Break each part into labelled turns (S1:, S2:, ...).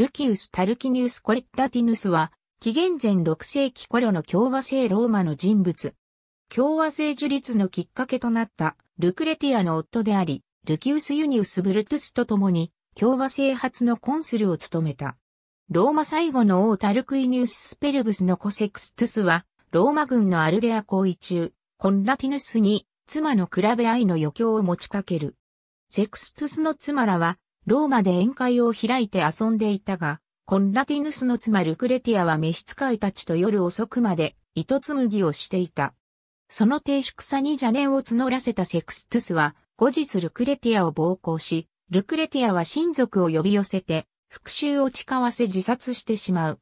S1: ルキウス・タルキニウス・コレッラティヌスは、紀元前6世紀頃の共和制ローマの人物。共和制樹立のきっかけとなったルクレティアの夫であり、ルキウス・ユニウス・ブルトゥスと共に共和制初のコンスルを務めた。ローマ最後の王タルクイニウス・スペルブスのコセクストゥスは、ローマ軍のアルデア行為中、コンラティヌスに妻の比べ合いの余興を持ちかける。セクストゥスの妻らはローマで宴会を開いて遊んでいたが、コンラティヌスの妻ルクレティアは召使いたちと夜遅くまで糸紡ぎをしていた。その低粛さに邪念を募らせたセクストゥスは、後日ルクレティアを暴行し、ルクレティアは親族を呼び寄せて、復讐を誓わせ自殺してしまう。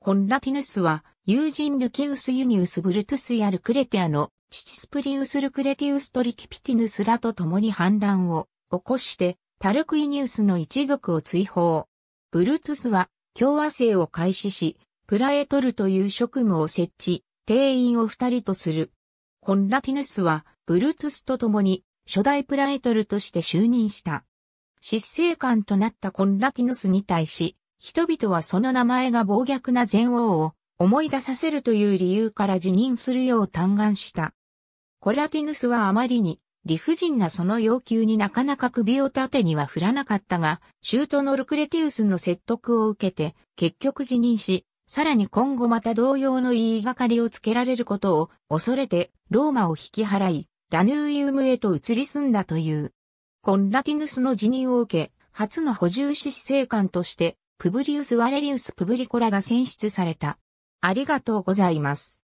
S1: コンラティヌスは、友人ルキウス・ユニウス・ブルトゥスやルクレティアの父スプリウス・ルクレティウス・トリキピティヌスらと共に反乱を起こして、タルクイニウスの一族を追放。ブルトゥスは共和制を開始し、プラエトルという職務を設置、定員を二人とする。コンラティヌスはブルトゥスと共に初代プラエトルとして就任した。執政官となったコンラティヌスに対し、人々はその名前が暴虐な前王を思い出させるという理由から辞任するよう嘆願した。コラティヌスはあまりに理不尽なその要求になかなか首を縦には振らなかったが、シュートのルクレティウスの説得を受けて、結局辞任し、さらに今後また同様の言いがかりをつけられることを恐れて、ローマを引き払い、ラヌーイウムへと移り住んだという。コンラティヌスの辞任を受け、初の補充使司政官として、プブリウス・ワレリウス・プブリコラが選出された。ありがとうございます。